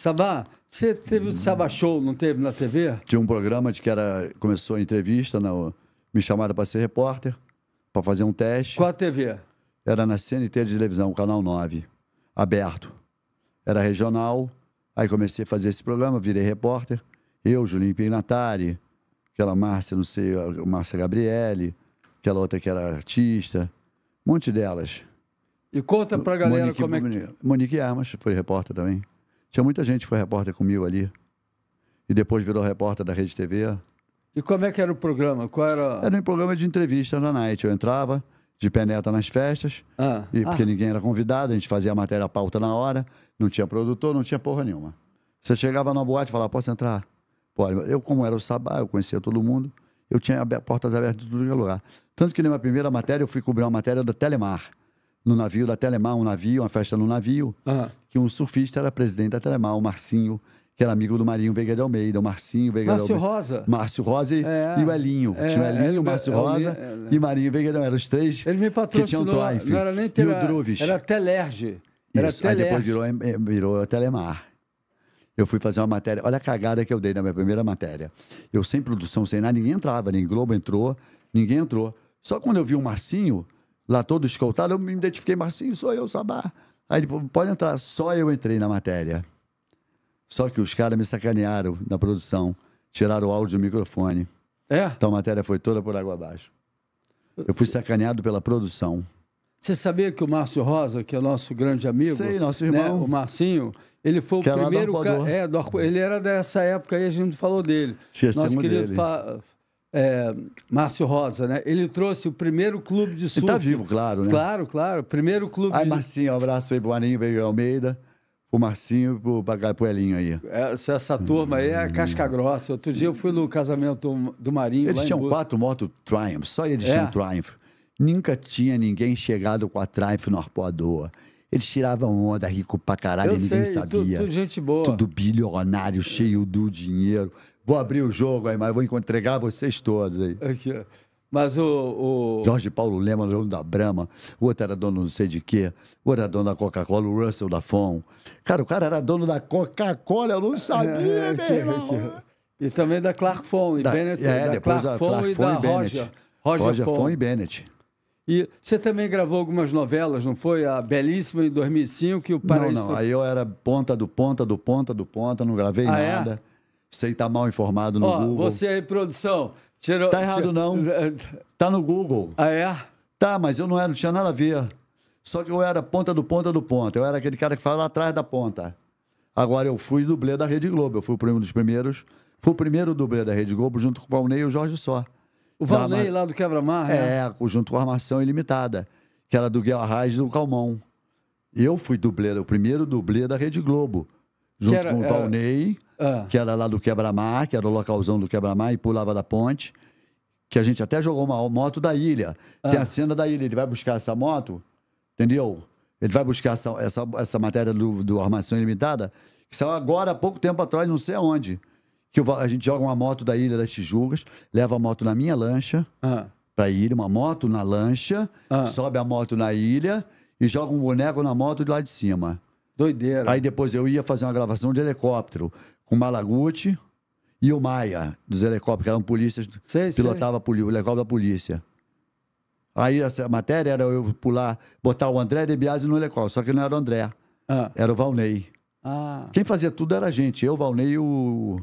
Sabá, você teve o um Sabá Show, não teve na TV? Tinha um programa de que era. Começou a entrevista, me chamaram para ser repórter, para fazer um teste. Qual a TV? Era na CNT de televisão, Canal 9, aberto. Era regional. Aí comecei a fazer esse programa, virei repórter. Eu, Julinho Pignatari, aquela Márcia, não sei, Márcia Gabriele, aquela outra que era artista, um monte delas. E conta pra galera Monique, como é que. Monique Armas foi repórter também. Tinha muita gente que foi repórter comigo ali. E depois virou repórter da Rede TV. E como é que era o programa? Qual era? Era um programa de entrevistas na night. Eu entrava de peneta nas festas, ah. e porque ah. ninguém era convidado, a gente fazia a matéria a pauta na hora, não tinha produtor, não tinha porra nenhuma. Você chegava na boate e falava, posso entrar? Pode. Eu, como era o Sabá, eu conhecia todo mundo, eu tinha portas abertas em todo lugar. Tanto que na minha primeira matéria, eu fui cobrir uma matéria da Telemar no navio da Telemar, um navio, uma festa no navio, uhum. que um surfista era presidente da Telemar, o Marcinho, que era amigo do Marinho Veiga de Almeida, o Marcinho Veiga Márcio de Almeida. Márcio Rosa. Márcio Rosa e, é, e o Elinho. É, tinha o Elinho, é, o Márcio é, é, Rosa é, e Marinho Veiga de Almeida. Os três Ele me que tinham Triumph. Não era nem tela, e o Druves. Era Telerge. Era Isso. Telerge. Aí depois virou, eh, virou Telemar. Eu fui fazer uma matéria. Olha a cagada que eu dei na minha primeira matéria. Eu sem produção, sem nada, ninguém entrava, nem Globo entrou, ninguém entrou. Só quando eu vi o Marcinho, lá todo escoltado, eu me identifiquei, Marcinho, sou eu, Sabá. Aí ele pode entrar, só eu entrei na matéria. Só que os caras me sacanearam na produção, tiraram o áudio do microfone. É? Então a matéria foi toda por água abaixo. Eu fui sacaneado pela produção. Você sabia que o Márcio Rosa, que é nosso grande amigo, Sei, nosso né, irmão, né? o Marcinho, ele foi o é primeiro cara. É, ele era dessa época aí, a gente falou dele. Esquecemos querido dele. Fa é, Márcio Rosa, né? Ele trouxe o primeiro clube de surf. Ele tá vivo, claro, né? Claro, claro. Primeiro clube Ai, de... Marcinho, um abraço aí pro Aninho, veio Almeida o Marcinho pro, pra, pro Elinho aí. É, essa, essa turma aí é a casca hum. grossa. Outro dia eu fui no casamento do Marinho. Eles tinham quatro motos Triumph, só eles é. tinham Triumph. Nunca tinha ninguém chegado com a Triumph no Arpoador. Eles tiravam onda, rico pra caralho, Eu ninguém sei, sabia. Tudo, gente boa. Tudo bilionário, cheio do dinheiro. Vou abrir o jogo aí, mas vou entregar vocês todos aí. Aqui, ó. Mas o, o, Jorge Paulo Lema, dono da Brahma, o outro era dono não sei de quê, o outro era dono da Coca-Cola, o Russell da FOM. Cara, o cara era dono da Coca-Cola, eu não sabia, é, meu irmão. E também da Clark FOM e da, Bennett. É, da depois Clark a Clark FOM e, e da Bennett. Roger, Roger, Roger Fon e Bennett. E você também gravou algumas novelas, não foi? A belíssima em 2005 que o Paraíso... Não, não. Aí eu era ponta do ponta do ponta do ponta, não gravei ah, é? nada. É? Sei estar tá mal informado no Ó, Google. Você aí, produção, tirou... Tá errado tirou... não. Tá no Google. Ah, é? Tá, mas eu não era, não tinha nada a ver. Só que eu era ponta do ponta do ponta. Eu era aquele cara que fala atrás da ponta. Agora eu fui dublê da Rede Globo. Eu fui um dos primeiros. Fui o primeiro dublê da Rede Globo junto com o Palnei e o Jorge Só. O Valnei da, lá do Quebra-Mar, né? É, né? junto com a Armação Ilimitada, que era do Guel Arraes e do Calmon. Eu fui dublê, o primeiro dublê da Rede Globo. Junto era, com o é. Valnei, era... ah. que era lá do Quebra-Mar, que era o localzão do Quebra-Mar e pulava da ponte. Que a gente até jogou uma moto da ilha. Ah. Tem a cena da ilha, ele vai buscar essa moto, entendeu? Ele vai buscar essa, essa, essa matéria do, do Armação Ilimitada, que saiu agora há pouco tempo atrás, não sei aonde que eu, a gente joga uma moto da Ilha das Tijucas, leva a moto na minha lancha para ah. pra ilha, uma moto na lancha, ah. sobe a moto na ilha e joga um boneco na moto de lá de cima. Doideira. Aí depois eu ia fazer uma gravação de helicóptero com o Malaguti e o Maia, dos helicópteros, que eram polícias, sei, pilotava sei. o helicóptero da polícia. Aí essa matéria era eu pular, botar o André de Biasi no helicóptero, só que não era o André, ah. era o Valnei. Ah. Quem fazia tudo era a gente, eu, Valnei e o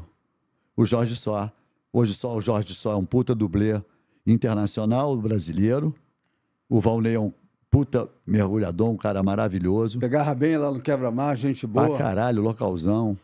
o Jorge Só. Hoje só o Jorge Só é um puta dublê internacional brasileiro. O Valnei é um puta mergulhador, um cara maravilhoso. Pegava bem lá no Quebra-Mar, gente boa. Pra caralho, localzão.